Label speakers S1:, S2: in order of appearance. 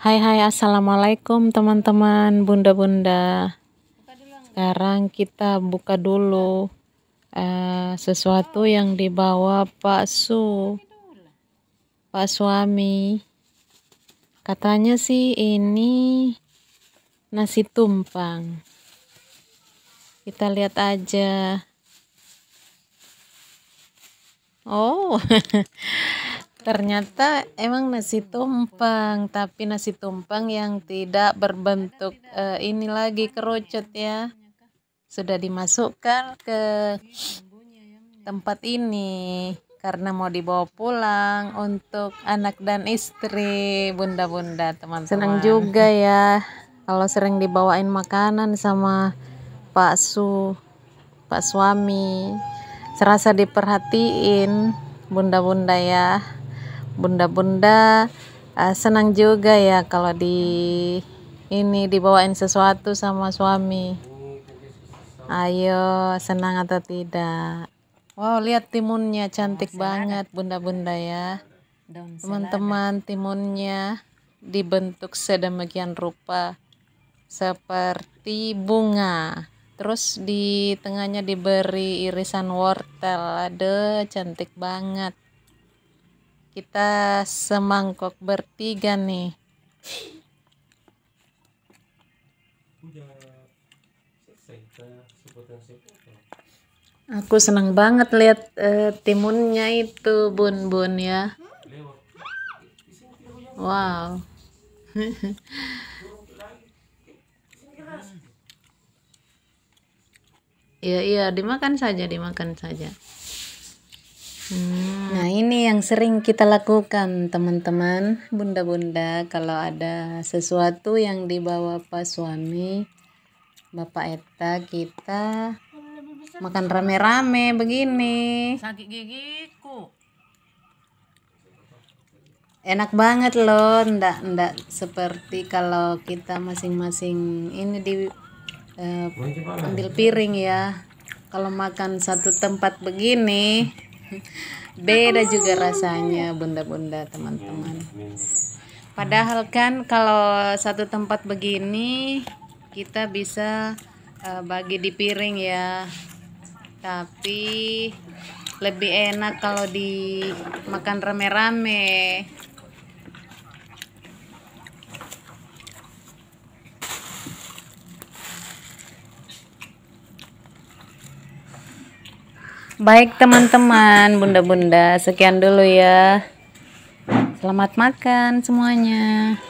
S1: Hai hai assalamualaikum teman-teman bunda-bunda sekarang kita buka dulu uh, sesuatu yang dibawa Pak Su Pak suami Katanya sih ini nasi tumpang. Kita lihat aja. Oh, ternyata emang nasi tumpang, tapi nasi tumpang yang tidak berbentuk uh, ini lagi kerucut ya. Sudah dimasukkan ke tempat ini karena mau dibawa pulang untuk anak dan istri bunda-bunda teman-teman senang juga ya kalau sering dibawain makanan sama Pak Su Pak suami serasa diperhatiin bunda-bunda ya bunda-bunda uh, senang juga ya kalau di ini dibawain sesuatu sama suami ayo senang atau tidak Wow, lihat timunnya cantik Masa banget bunda-bunda ya. Teman-teman, timunnya dibentuk sedemikian rupa seperti bunga. Terus di tengahnya diberi irisan wortel. Ada cantik banget. Kita semangkok bertiga nih. Udah selesai, kita Aku senang banget lihat uh, timunnya itu, Bun Bun ya. Wow. Iya iya dimakan saja dimakan saja. Hmm. Nah ini yang sering kita lakukan teman-teman, bunda-bunda kalau ada sesuatu yang dibawa pak suami, bapak Eta kita makan rame-rame begini sakit gigiku enak banget loh ndak ndak seperti kalau kita masing-masing ini di uh, ambil piring ya kalau makan satu tempat begini beda juga rasanya bunda-bunda teman-teman padahal kan kalau satu tempat begini kita bisa uh, bagi di piring ya tapi lebih enak kalau dimakan rame-rame Baik teman-teman, bunda-bunda, sekian dulu ya. Selamat makan semuanya.